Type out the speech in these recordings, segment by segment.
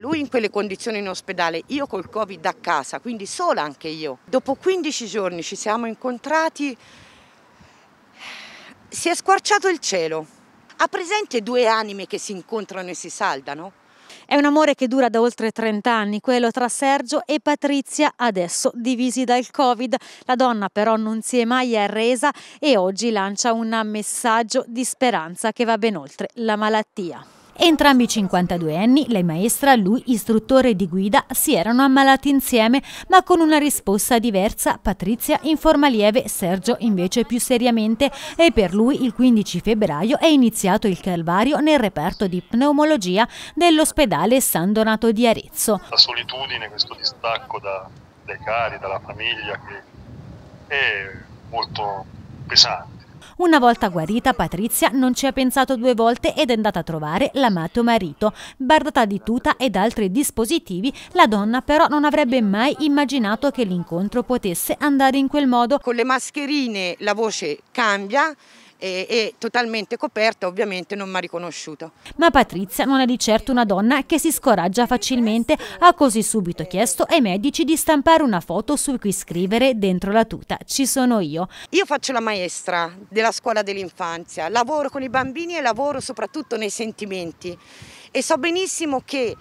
Lui in quelle condizioni in ospedale, io col Covid a casa, quindi sola anche io. Dopo 15 giorni ci siamo incontrati, si è squarciato il cielo. Ha presente due anime che si incontrano e si saldano? È un amore che dura da oltre 30 anni, quello tra Sergio e Patrizia, adesso divisi dal Covid. La donna però non si è mai arresa e oggi lancia un messaggio di speranza che va ben oltre la malattia. Entrambi 52 anni, lei maestra, lui istruttore di guida, si erano ammalati insieme, ma con una risposta diversa, Patrizia in forma lieve, Sergio invece più seriamente e per lui il 15 febbraio è iniziato il calvario nel reparto di pneumologia dell'ospedale San Donato di Arezzo. La solitudine, questo distacco da, dai cari, dalla famiglia che è molto pesante una volta guarita, Patrizia non ci ha pensato due volte ed è andata a trovare l'amato marito. Bardata di tuta ed altri dispositivi, la donna però non avrebbe mai immaginato che l'incontro potesse andare in quel modo. Con le mascherine la voce cambia e, e totalmente coperta ovviamente non mi ha riconosciuto. Ma Patrizia non è di certo una donna che si scoraggia facilmente, ha così subito chiesto ai medici di stampare una foto su cui scrivere dentro la tuta ci sono io. Io faccio la maestra della scuola dell'infanzia, lavoro con i bambini e lavoro soprattutto nei sentimenti e so benissimo che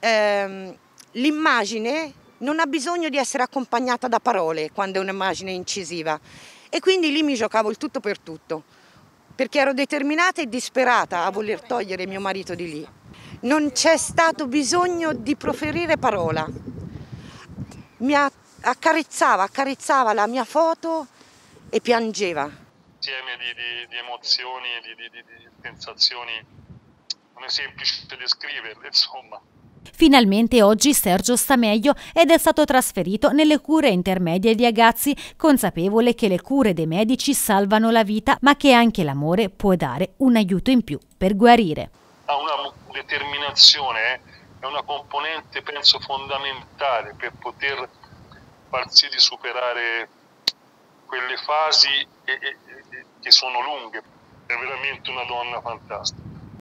ehm, l'immagine non ha bisogno di essere accompagnata da parole quando è un'immagine incisiva. E quindi lì mi giocavo il tutto per tutto, perché ero determinata e disperata a voler togliere mio marito di lì. Non c'è stato bisogno di proferire parola. Mi accarezzava, accarezzava la mia foto e piangeva. Insieme di, di, di emozioni, di, di sensazioni, non è semplice descriverle, insomma. Finalmente oggi Sergio sta meglio ed è stato trasferito nelle cure intermedie di Agazzi, consapevole che le cure dei medici salvano la vita, ma che anche l'amore può dare un aiuto in più per guarire. Ha una determinazione, eh? è una componente penso fondamentale per poter farsi di superare quelle fasi che sono lunghe. È veramente una donna fantastica.